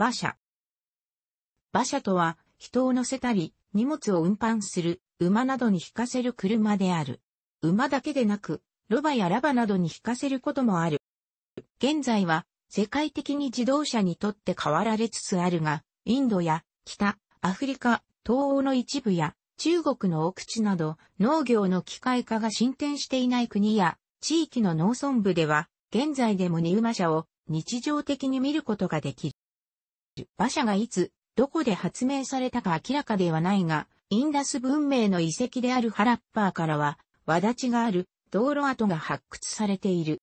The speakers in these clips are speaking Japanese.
馬車。馬車とは、人を乗せたり、荷物を運搬する、馬などに引かせる車である。馬だけでなく、ロバやラバなどに引かせることもある。現在は、世界的に自動車にとって変わられつつあるが、インドや、北、アフリカ、東欧の一部や、中国の奥地など、農業の機械化が進展していない国や、地域の農村部では、現在でも荷馬車を日常的に見ることができる。馬車がいつ、どこで発明されたか明らかではないが、インダス文明の遺跡であるハラッパーからは、輪立ちがある道路跡が発掘されている。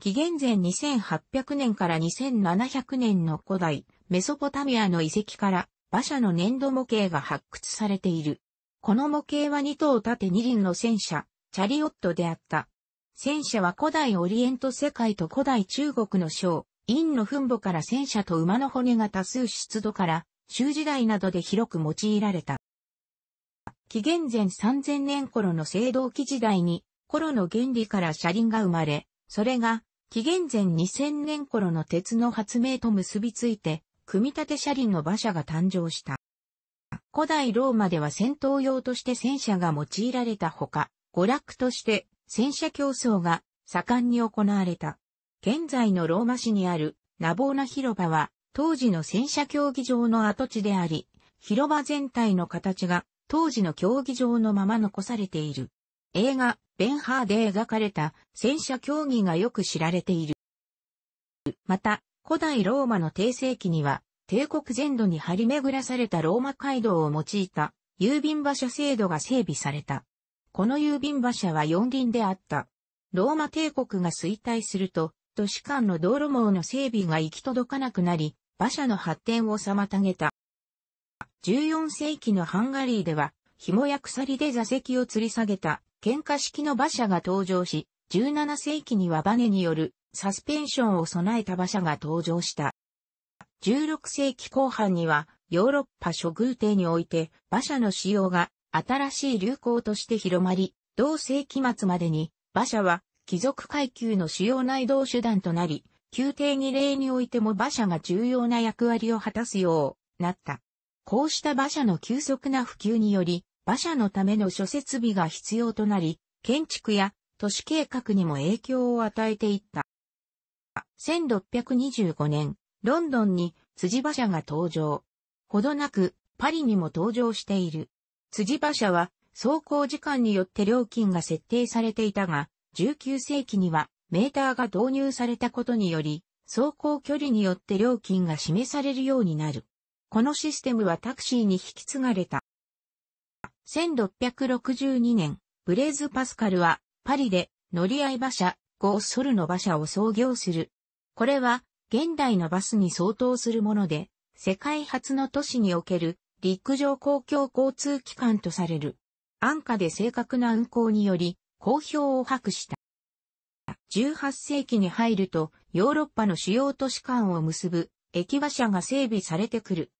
紀元前2800年から2700年の古代、メソポタミアの遺跡から馬車の粘土模型が発掘されている。この模型は2頭縦2輪の戦車、チャリオットであった。戦車は古代オリエント世界と古代中国の将、陰の墳墓から戦車と馬の骨が多数出土から、州時代などで広く用いられた。紀元前3000年頃の青銅器時代に、頃の原理から車輪が生まれ、それが、紀元前2000年頃の鉄の発明と結びついて、組み立て車輪の馬車が誕生した。古代ローマでは戦闘用として戦車が用いられたほか、娯楽として戦車競争が盛んに行われた。現在のローマ市にあるナボーナ広場は当時の戦車競技場の跡地であり、広場全体の形が当時の競技場のまま残されている。映画、ベンハーで描かれた戦車競技がよく知られている。また、古代ローマの帝政期には、帝国全土に張り巡らされたローマ街道を用いた郵便馬車制度が整備された。この郵便馬車は四輪であった。ローマ帝国が衰退すると、都市間の道路網の整備が行き届かなくなり、馬車の発展を妨げた。14世紀のハンガリーでは、紐や鎖で座席を吊り下げた、喧嘩式の馬車が登場し、17世紀にはバネによるサスペンションを備えた馬車が登場した。16世紀後半にはヨーロッパ諸宮廷において馬車の使用が新しい流行として広まり、同世紀末までに馬車は貴族階級の主要内道手段となり、宮廷儀礼においても馬車が重要な役割を果たすようなった。こうした馬車の急速な普及により、馬車のための諸設備が必要となり、建築や都市計画にも影響を与えていった。1625年、ロンドンに辻馬車が登場。ほどなく、パリにも登場している。辻馬車は、走行時間によって料金が設定されていたが、19世紀にはメーターが導入されたことにより、走行距離によって料金が示されるようになる。このシステムはタクシーに引き継がれた。1662年、ブレーズ・パスカルはパリで乗り合い馬車、ゴーソルの馬車を創業する。これは現代のバスに相当するもので、世界初の都市における陸上公共交通機関とされる。安価で正確な運行により、好評を博した。18世紀に入ると、ヨーロッパの主要都市間を結ぶ駅馬車が整備されてくる。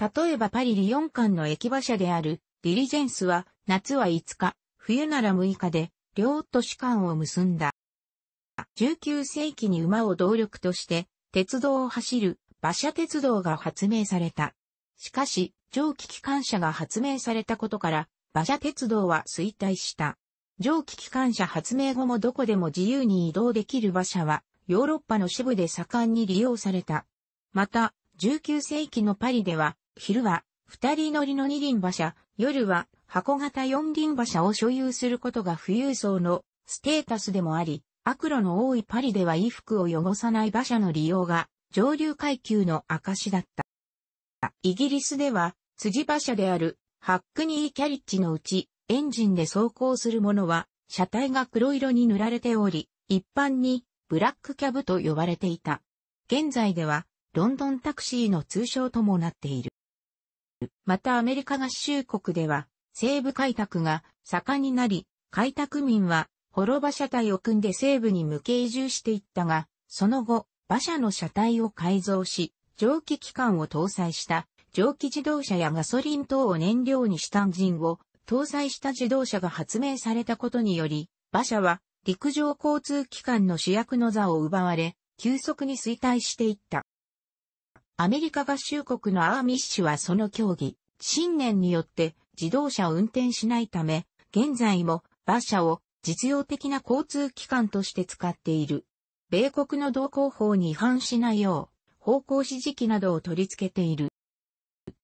例えばパリ・リヨン間の駅馬車であるディリジェンスは夏は5日、冬なら6日で両都市間を結んだ。19世紀に馬を動力として鉄道を走る馬車鉄道が発明された。しかし、蒸気機関車が発明されたことから馬車鉄道は衰退した。蒸気機関車発明後もどこでも自由に移動できる馬車は、ヨーロッパの支部で盛んに利用された。また、19世紀のパリでは、昼は、二人乗りの二輪馬車、夜は、箱型四輪馬車を所有することが富裕層のステータスでもあり、悪路の多いパリでは衣服を汚さない馬車の利用が上流階級の証だった。イギリスでは、辻馬車であるハックニーキャリッジのうちエンジンで走行するものは、車体が黒色に塗られており、一般にブラックキャブと呼ばれていた。現在では、ロンドンタクシーの通称ともなっている。またアメリカ合衆国では、西部開拓が盛んになり、開拓民は滅場車体を組んで西部に向け移住していったが、その後、馬車の車体を改造し、蒸気機関を搭載した蒸気自動車やガソリン等を燃料にしたンジンを搭載した自動車が発明されたことにより、馬車は陸上交通機関の主役の座を奪われ、急速に衰退していった。アメリカ合衆国のアーミッシュはその競技、信念によって自動車を運転しないため、現在も馬車を実用的な交通機関として使っている。米国の同行法に違反しないよう、方向指示器などを取り付けている。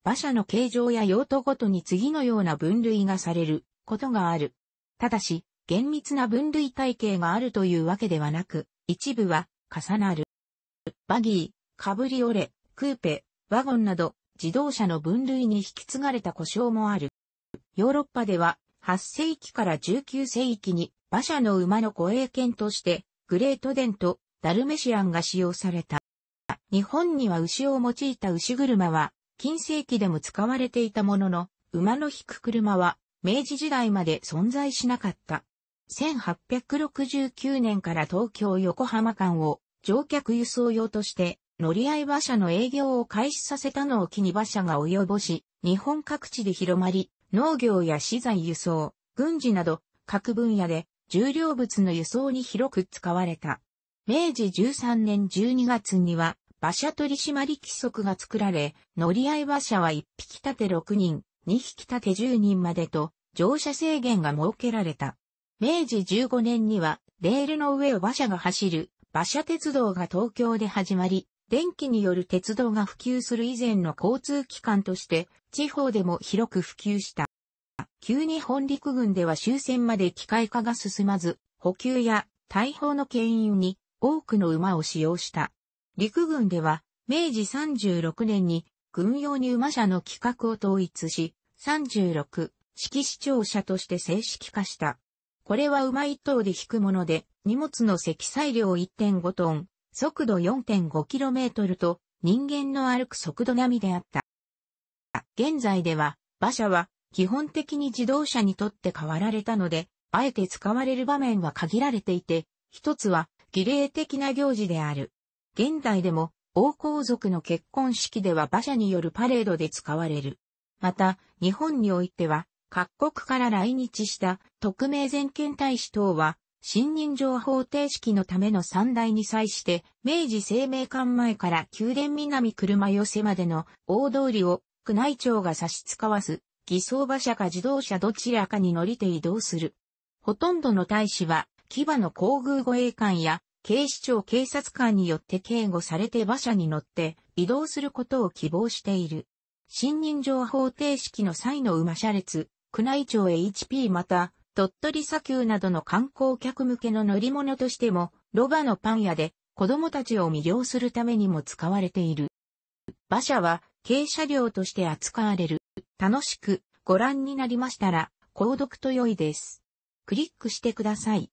馬車の形状や用途ごとに次のような分類がされることがある。ただし、厳密な分類体系があるというわけではなく、一部は重なる。バギー、カブリオレ、クーペ、ワゴンなど自動車の分類に引き継がれた故障もある。ヨーロッパでは8世紀から19世紀に馬車の馬の護衛犬としてグレートデンとダルメシアンが使用された。日本には牛を用いた牛車は近世紀でも使われていたものの、馬の引く車は明治時代まで存在しなかった。1869年から東京横浜間を乗客輸送用として乗り合い馬車の営業を開始させたのを機に馬車が及ぼし、日本各地で広まり、農業や資材輸送、軍事など各分野で重量物の輸送に広く使われた。明治13年12月には馬車取締規則が作られ、乗り合い馬車は1匹立て6人、2匹立て10人までと、乗車制限が設けられた。明治15年には、レールの上を馬車が走る、馬車鉄道が東京で始まり、電気による鉄道が普及する以前の交通機関として、地方でも広く普及した。急に本陸軍では終戦まで機械化が進まず、補給や大砲の牽引に多くの馬を使用した。陸軍では、明治36年に軍用に馬車の規格を統一し、36式視聴者として正式化した。これは馬一頭で引くもので、荷物の積載量1.5トン、速度 4.5km と人間の歩く速度並みであった。現在では馬車は基本的に自動車にとって変わられたので、あえて使われる場面は限られていて、一つは儀礼的な行事である。現代でも王皇族の結婚式では馬車によるパレードで使われる。また、日本においては、各国から来日した特命全権大使等は、信任状方程式のための三大に際して、明治生命館前から宮殿南車寄せまでの大通りを宮内庁が差し使わす、偽装馬車か自動車どちらかに乗りて移動する。ほとんどの大使は、牙の皇宮護衛官や警視庁警察官によって警護されて馬車に乗って移動することを希望している。信任状方程式の際の馬車列、宮内庁 HP また、鳥取砂丘などの観光客向けの乗り物としても、ロバのパン屋で子供たちを魅了するためにも使われている。馬車は軽車両として扱われる。楽しくご覧になりましたら、購読と良いです。クリックしてください。